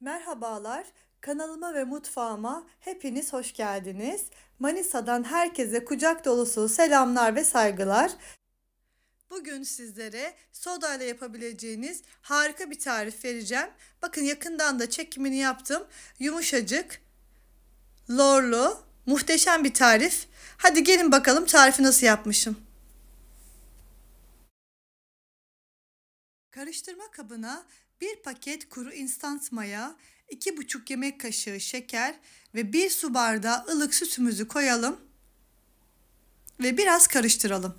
Merhabalar, kanalıma ve mutfağıma hepiniz hoş geldiniz. Manisa'dan herkese kucak dolusu selamlar ve saygılar. Bugün sizlere soda ile yapabileceğiniz harika bir tarif vereceğim. Bakın yakından da çekimini yaptım. Yumuşacık, lorlu, muhteşem bir tarif. Hadi gelin bakalım tarifi nasıl yapmışım. Karıştırma kabına 1 paket kuru instant maya, 2,5 yemek kaşığı şeker ve 1 su bardağı ılık sütümüzü koyalım ve biraz karıştıralım.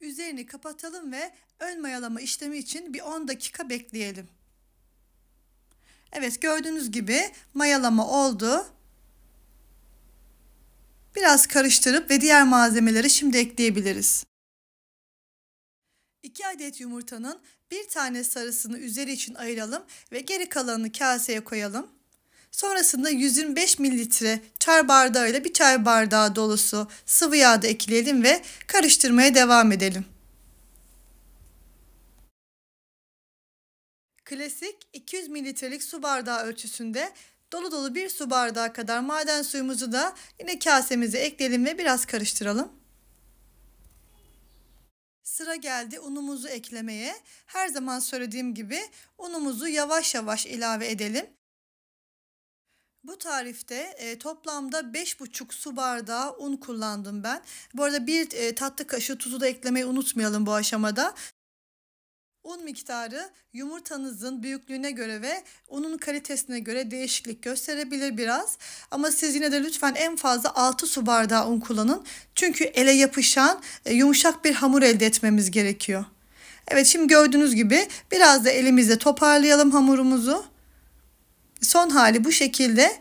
Üzerini kapatalım ve ön mayalama işlemi için bir 10 dakika bekleyelim. Evet gördüğünüz gibi mayalama oldu. Biraz karıştırıp ve diğer malzemeleri şimdi ekleyebiliriz. 2 adet yumurtanın bir tane sarısını üzeri için ayıralım ve geri kalanını kaseye koyalım. Sonrasında 125 mililitre çay bardağıyla bir çay bardağı dolusu sıvı yağ da ekleyelim ve karıştırmaya devam edelim. Klasik 200 mililitrelik su bardağı ölçüsünde dolu dolu bir su bardağı kadar maden suyumuzu da yine kasemize ekleyelim ve biraz karıştıralım. Sıra geldi unumuzu eklemeye. Her zaman söylediğim gibi unumuzu yavaş yavaş ilave edelim. Bu tarifte e, toplamda 5,5 su bardağı un kullandım ben. Bu arada bir e, tatlı kaşığı tuzu da eklemeyi unutmayalım bu aşamada. Un miktarı yumurtanızın büyüklüğüne göre ve unun kalitesine göre değişiklik gösterebilir biraz. Ama siz yine de lütfen en fazla 6 su bardağı un kullanın. Çünkü ele yapışan e, yumuşak bir hamur elde etmemiz gerekiyor. Evet şimdi gördüğünüz gibi biraz da elimizle toparlayalım hamurumuzu. Son hali bu şekilde.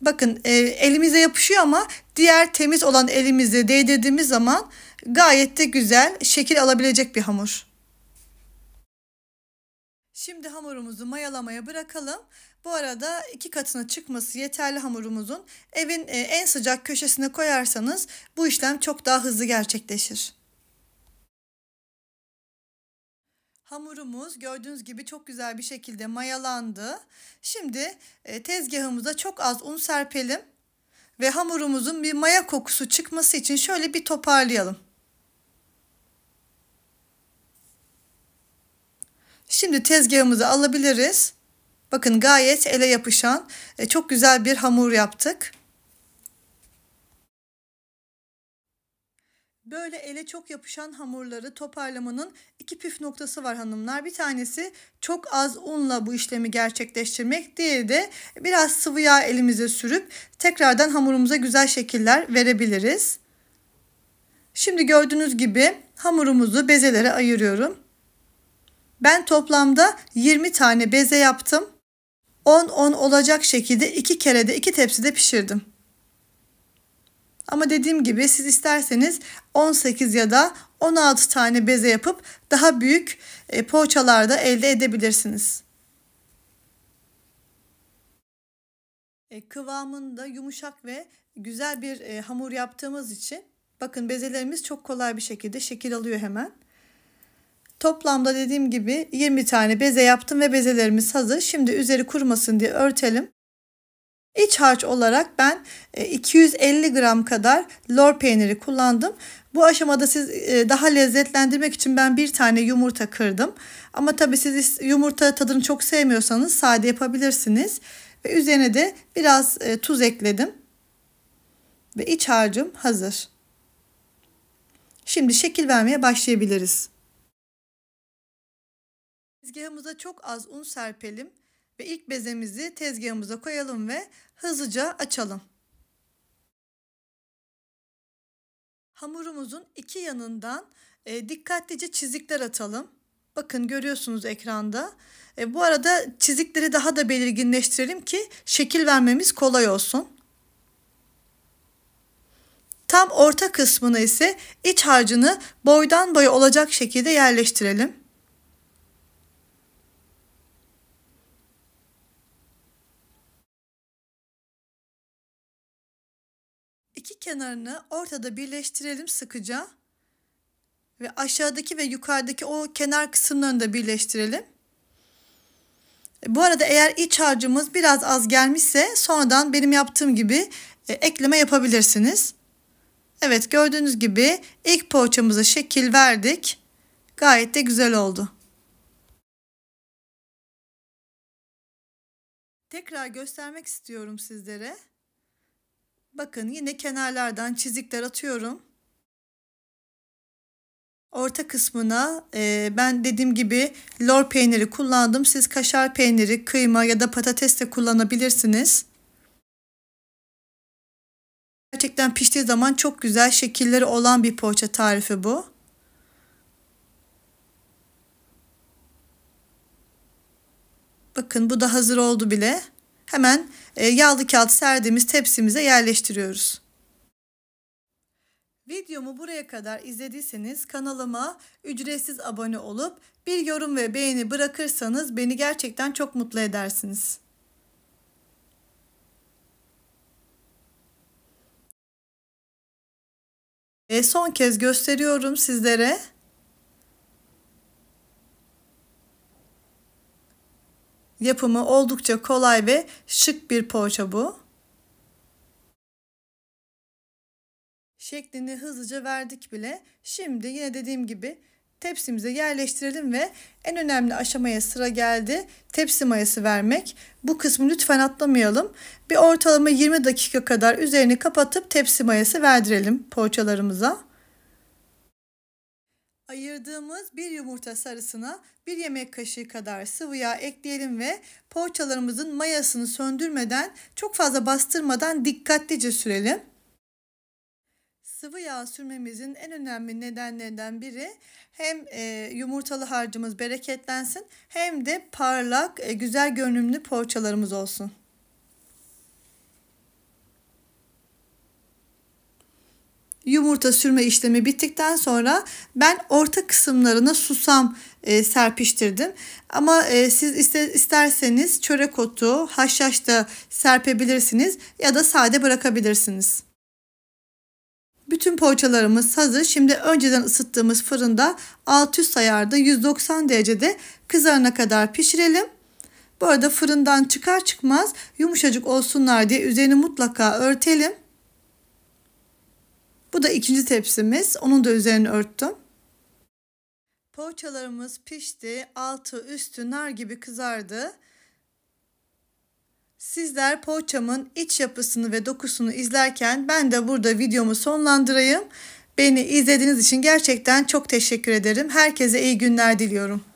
Bakın e, elimize yapışıyor ama diğer temiz olan elimizle değdirdiğimiz zaman gayet de güzel şekil alabilecek bir hamur. Şimdi hamurumuzu mayalamaya bırakalım. Bu arada iki katına çıkması yeterli hamurumuzun. Evin e, en sıcak köşesine koyarsanız bu işlem çok daha hızlı gerçekleşir. Hamurumuz gördüğünüz gibi çok güzel bir şekilde mayalandı. Şimdi e, tezgahımıza çok az un serpelim ve hamurumuzun bir maya kokusu çıkması için şöyle bir toparlayalım. Şimdi tezgahımızı alabiliriz. Bakın gayet ele yapışan e, çok güzel bir hamur yaptık. Böyle ele çok yapışan hamurları toparlamanın iki püf noktası var hanımlar. Bir tanesi çok az unla bu işlemi gerçekleştirmek. Diğeri de biraz sıvı yağ elimize sürüp tekrardan hamurumuza güzel şekiller verebiliriz. Şimdi gördüğünüz gibi hamurumuzu bezelere ayırıyorum. Ben toplamda 20 tane beze yaptım. 10-10 olacak şekilde iki kere de iki tepside pişirdim. Ama dediğim gibi siz isterseniz 18 ya da 16 tane beze yapıp daha büyük e, poğaçalarda elde edebilirsiniz. E, kıvamında yumuşak ve güzel bir e, hamur yaptığımız için bakın bezelerimiz çok kolay bir şekilde şekil alıyor hemen. Toplamda dediğim gibi 20 tane beze yaptım ve bezelerimiz hazır. Şimdi üzeri kurumasın diye örtelim. İç harç olarak ben 250 e, gram kadar lor peyniri kullandım. Bu aşamada siz e, daha lezzetlendirmek için ben bir tane yumurta kırdım. Ama tabii siz yumurta tadını çok sevmiyorsanız sade yapabilirsiniz. Ve üzerine de biraz e, tuz ekledim. Ve iç harcım hazır. Şimdi şekil vermeye başlayabiliriz. Tezgahımıza çok az un serpelim ve ilk bezemizi tezgahımıza koyalım ve hızlıca açalım. Hamurumuzun iki yanından e, dikkatlice çizikler atalım. Bakın görüyorsunuz ekranda. E, bu arada çizikleri daha da belirginleştirelim ki şekil vermemiz kolay olsun. Tam orta kısmına ise iç harcını boydan boya olacak şekilde yerleştirelim. iki kenarını ortada birleştirelim sıkıca. Ve aşağıdaki ve yukarıdaki o kenar kısımlarını da birleştirelim. E, bu arada eğer iç harcımız biraz az gelmişse sonradan benim yaptığım gibi e, ekleme yapabilirsiniz. Evet gördüğünüz gibi ilk poğaçamıza şekil verdik. Gayet de güzel oldu. Tekrar göstermek istiyorum sizlere. Bakın yine kenarlardan çizikler atıyorum. Orta kısmına e, ben dediğim gibi lor peyniri kullandım. Siz kaşar peyniri, kıyma ya da patates de kullanabilirsiniz. Gerçekten piştiği zaman çok güzel şekilleri olan bir poğaça tarifi bu. Bakın bu da hazır oldu bile hemen e, yağlı kağıt serdiğimiz tepsimize yerleştiriyoruz. Videomu buraya kadar izlediyseniz kanalıma ücretsiz abone olup bir yorum ve beğeni bırakırsanız beni gerçekten çok mutlu edersiniz. E son kez gösteriyorum sizlere. Yapımı oldukça kolay ve şık bir poğaça bu. Şeklini hızlıca verdik bile. Şimdi yine dediğim gibi tepsimize yerleştirelim ve en önemli aşamaya sıra geldi. Tepsi mayası vermek. Bu kısmı lütfen atlamayalım. Bir ortalama 20 dakika kadar üzerini kapatıp tepsi mayası verdirelim poğaçalarımıza. Ayırdığımız bir yumurta sarısına bir yemek kaşığı kadar sıvı yağ ekleyelim ve poğaçalarımızın mayasını söndürmeden, çok fazla bastırmadan dikkatlice sürelim. Sıvı yağ sürmemizin en önemli nedenlerinden biri hem e, yumurtalı harcımız bereketlensin hem de parlak, e, güzel görünümlü poğaçalarımız olsun. yumurta sürme işlemi bittikten sonra ben orta kısımlarına susam e, serpiştirdim. Ama e, siz iste, isterseniz çörek otu, haşhaş da serpebilirsiniz ya da sade bırakabilirsiniz. Bütün poğaçalarımız hazır. Şimdi önceden ısıttığımız fırında 600 ayarda 190 derecede kızarana kadar pişirelim. Bu arada fırından çıkar çıkmaz yumuşacık olsunlar diye üzerini mutlaka örtelim. Bu da ikinci tepsimiz. Onun da üzerini örttüm. Poğaçalarımız pişti. Altı üstü nar gibi kızardı. Sizler poğaçamın iç yapısını ve dokusunu izlerken ben de burada videomu sonlandırayım. Beni izlediğiniz için gerçekten çok teşekkür ederim. Herkese iyi günler diliyorum.